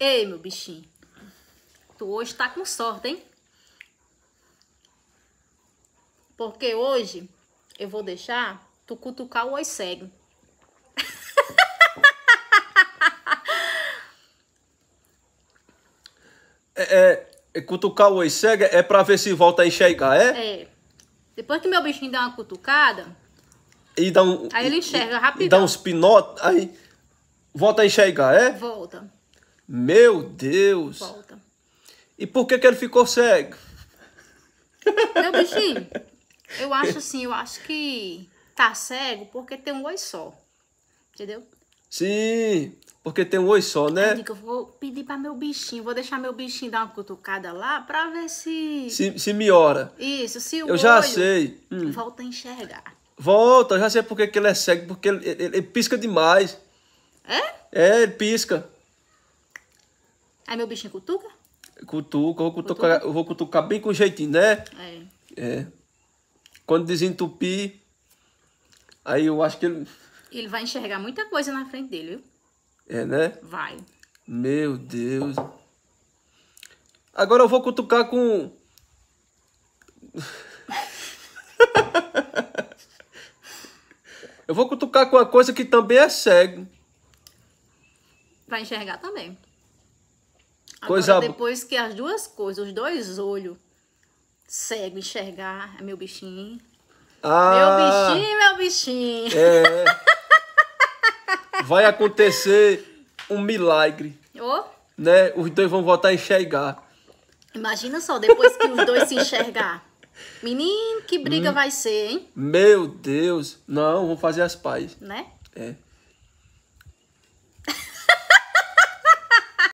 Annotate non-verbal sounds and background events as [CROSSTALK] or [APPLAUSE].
Ei, meu bichinho. Tu hoje tá com sorte, hein? Porque hoje eu vou deixar tu cutucar o oi cego. [LAUGHS] É, é, é, cutucar o oi cego é pra ver se volta a enxergar, é? É. Depois que meu bichinho dá uma cutucada. E dá um, aí ele enxerga rapidinho. Dá uns pinotes, aí volta a enxergar, é? Volta. Meu Deus! Volta. E por que, que ele ficou cego? Meu bichinho, eu acho assim, eu acho que tá cego porque tem um oi só. Entendeu? Sim, porque tem um oi só, né? Amiga, eu vou pedir para meu bichinho, vou deixar meu bichinho dar uma cutucada lá para ver se... se... Se melhora. Isso, se o Eu já sei. Hum. Volta a enxergar. Volta, eu já sei porque que ele é cego, porque ele, ele, ele pisca demais. É? É, ele pisca. Aí meu bichinho cutuca? Cutuca, vou cutucar, cutuca? vou cutucar bem com jeitinho, né? É. É. Quando desentupir, aí eu acho que ele... Ele vai enxergar muita coisa na frente dele, viu? É, né? Vai. Meu Deus. Agora eu vou cutucar com... [LAUGHS] eu vou cutucar com uma coisa que também é cego. Vai enxergar também. Coisa... Agora, depois que as duas coisas, os dois olhos, cego, enxergar, é meu bichinho. Ah, meu bichinho, meu bichinho. É. Vai acontecer um milagre. Oh. Né? Os dois vão voltar a enxergar. Imagina só, depois que os dois se enxergar. Menino, que briga hum. vai ser, hein? Meu Deus. Não, vão fazer as pazes Né? É.